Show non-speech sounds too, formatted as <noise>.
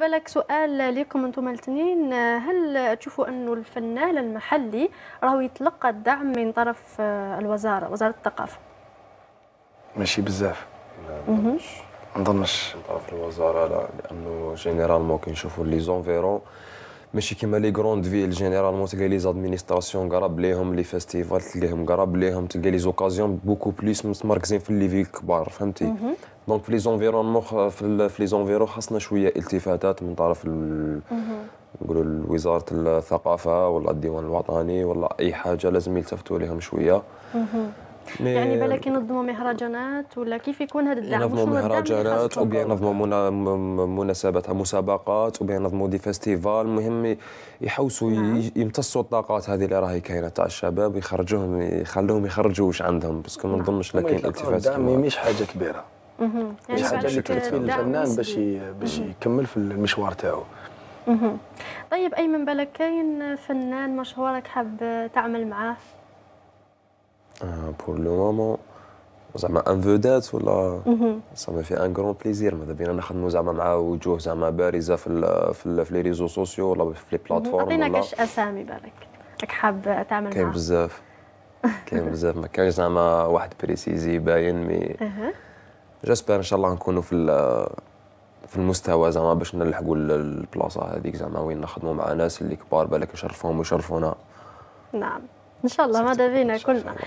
بالك سؤال لكم انتم الاثنين هل تشوفوا انه الفنان المحلي راهو يتلقى الدعم من طرف الوزاره وزاره الثقافه ماشي بزاف ما نظنش من طرف الوزاره لا لانه جينيرالمون كي نشوفوا لي زونفيرون ماشي كيما لي غروند فيل جينيرالمون تلقى لي زادمينستراسيون قراب ليهم لي فيستيفال تلقاهم قراب ليهم تلقى لي زوكازيون بوكو بليس مركزين في لي فيل كبار فهمتي دونك في لي زونفيرونمون في لي زونفيرون خاصنا شويه التفاتات من طرف نقولوا وزاره الثقافه ولا الديوان الوطني ولا اي حاجه لازم يلتفتوا لهم شويه يعني بالك ينظموا مهرجانات ولا كيف يكون هذا الدعم ينظموا مهرجانات او بيان مناسبات مسابقات او ينظموا دي فيستيفال المهم يحوسوا نعم. يمتصوا الطاقات هذه اللي راهي كاينه تاع الشباب ويخرجوهم يخلوهم يخرجوا واش عندهم باسكو ما نعم. نظنش لكن كاين التفات الدعم مش حاجه كبيره يعني حاجه اللي فيه الفنان باش باش يكمل في المشوار تاعو طيب اي من بالك كاين فنان مشهور راك حاب تعمل معاه بور لو مومون زعما ان فودات ولا مي في ان كرون بليزير ماذا بينا نخدموا زعما مع وجوه زعما بارزه في الـ في, الـ في لي ريزو سوسيو ولا في لي بلاتفورم عطينا كاش اسامي بالك راك حاب تعمل معاه كاين بزاف كاين <laughs> بزاف ما كانش زعما واحد بريسيزي باين مي جيسبر ان شاء الله نكونوا في في المستوى زعما باش نلحقوا البلاصه هذيك زعما وين نخدموا مع ناس اللي كبار بالك نشرفوهم ويشرفونا نعم ان شاء الله ماذا بينا كلنا